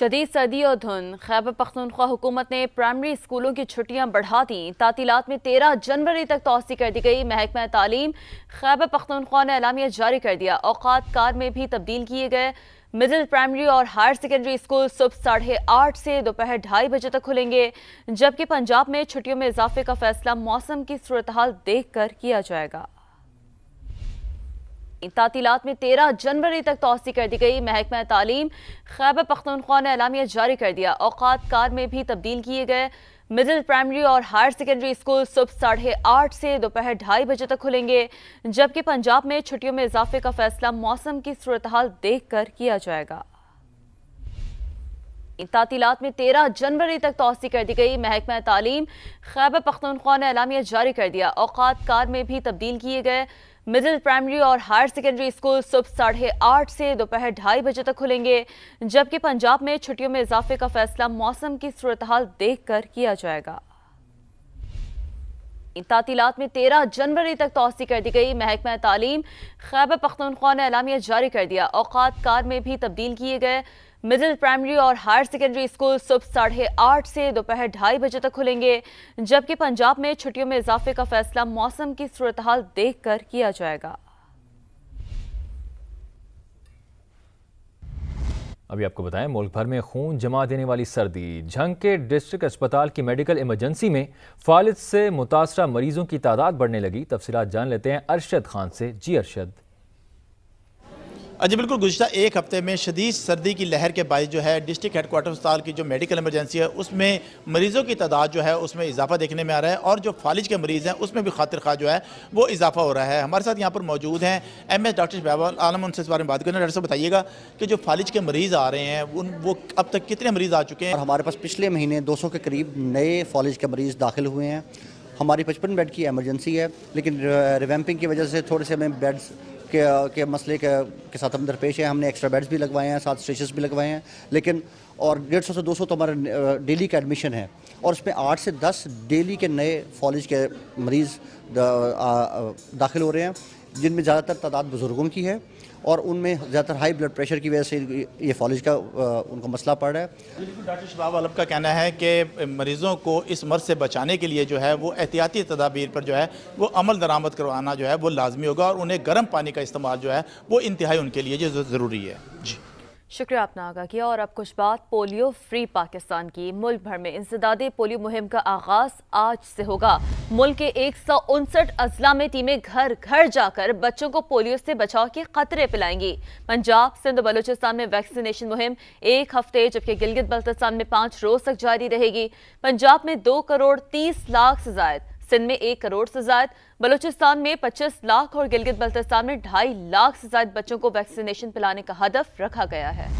शदीद सर्दी और धुंध खैबर पख्तनख्वा हुकूमत ने प्राइमरी स्कूलों की छुट्टियां बढ़ा दी तातीलत में तेरह जनवरी तक तोसी कर दी गई महकमा तालीम खैबर पख्तूनख्वा ने अलामिया जारी कर दिया औकात कार में भी तब्दील किए गए मिडिल प्राइमरी और हायर सेकेंडरी स्कूल सुबह साढ़े आठ से दोपहर ढाई बजे तक खुलेंगे जबकि पंजाब में छुट्टियों में इजाफे का फैसला मौसम की सूरत हाल देख कर किया जाएगा इन में तेरह जनवरी तक तोसी कर दी गई महकमा तालीम खैबर पख्तनख्वा ने अलामिया जारी कर दिया औकात कार में भी तब्दील किए गए मिडिल प्राइमरी और हायर सेकेंडरी स्कूल सुबह साढ़े आठ से दोपहर ढाई बजे तक खुलेंगे जबकि पंजाब में छुट्टियों में इजाफे का फैसला मौसम की सूरत हाल देख कर किया जाएगा इन में तेरह जनवरी तक तोसी कर दी गई महकमा तालीम खैबर पख्तनख्वा ने अलामिया जारी कर दिया औकात कार में भी तब्दील किए गए मिडिल प्राइमरी और हायर सेकेंडरी स्कूल सुबह साढ़े आठ से दोपहर ढाई बजे तक खुलेंगे जबकि पंजाब में छुट्टियों में इजाफे का फैसला मौसम की सूरत देख कर किया जाएगा तातीलत में 13 जनवरी तक तोसी कर दी गई महकमा तालीम खैबर पख्तनख्वा ने अलामिया जारी कर दिया औकात कार में भी तब्दील किए गए मिडिल प्राइमरी और हायर सेकेंडरी स्कूल सुबह साढ़े आठ से दोपहर ढाई बजे तक खुलेंगे जबकि पंजाब में छुट्टियों में इजाफे का फैसला मौसम की देख कर किया जाएगा अभी आपको बताएं मुल्क भर में खून जमा देने वाली सर्दी झंग के डिस्ट्रिक्ट अस्पताल की मेडिकल इमरजेंसी में फालिज से मुतासरा मरीजों की तादाद बढ़ने लगी तफसीत जान लेते हैं अरशद खान से जी अरशद अजी बिल्कुल गुजशत एक हफ्ते में शदीद सर्दी की लहर के बाद जो है डिस्ट्रिक्ट हेडकोार्टर अस्पताल की जो मेडिकल एमरजेंसी है उसमें मरीज़ों की तादाद जो है उसमें इजाफा देखने में आ रहा है और जो फालिज के मरीज़ हैं उसमें भी खातिर खा जो है वो इजाफा हो रहा है हमारे साथ यहाँ पर मौजूद हैं M S doctor Shahbal Alam उनसे इस बारे में बात करना डॉक्टर साहब बताइएगा कि जो फालिज के मरीज़ आ रहे हैं उन वो अब तक कितने मरीज़ आ चुके हैं हमारे पास पिछले महीने दो सौ के करीब नए फालिज के मरीज़ दाखिल हुए हैं हमारी पचपन बेड की एमरजेंसी है लेकिन रिवैम्पिंग की वजह से थोड़े से हमें बेड्स के के मसले के, के साथ हम दरपेश हैं हमने एक्स्ट्रा बेड्स भी लगवाए हैं साथ स्टेशन भी लगवाए हैं लेकिन और डेढ़ सौ से दो सौ तो हमारा डेली का एडमिशन है और उसमें आठ से दस डेली के नए फॉलिज के मरीज़ दा, दाखिल हो रहे हैं जिनमें ज़्यादातर तादाद बुज़ुर्गों की है और उनमें ज़्यादातर हाई ब्लड प्रेशर की वजह से ये फॉलिज का उनको मसला पड़ रहा है बिल्कुल डॉक्टर शबाब अलब का कहना है कि मरीज़ों को इस मर्ज से बचाने के लिए जो है वो एहतियाती तदाबीर पर जो है वो अमल दरामद करवाना जो है वो लाजमी होगा और उन्हें गर्म पानी का इस्तेमाल जो है वो इंतहाई उनके लिए जो ज़रूरी है जी शुक्रिया आपने आगा किया और अब कुछ बात पोलियो फ्री पाकिस्तान की मुल्क भर में इंसदादी पोलियो मुहिम का आगाज आज से होगा मुल्क के एक सौ उनसठ अजला में टीमें घर घर जाकर बच्चों को पोलियो से बचाव के खतरे पिलाएंगी पंजाब सिंध बलोचिस्तान में वैक्सीनेशन मुहिम एक हफ्ते जबकि गिलगित बल्तिस्तान में पाँच रोज तक जारी रहेगी पंजाब में दो करोड़ तीस लाख से जायद सिंध में एक करोड़ से ज्यादा बलूचिस्तान में 25 लाख और गिलगित बल्तिस्तान में ढाई लाख से ज्यादा बच्चों को वैक्सीनेशन पिलाने का हदफ रखा गया है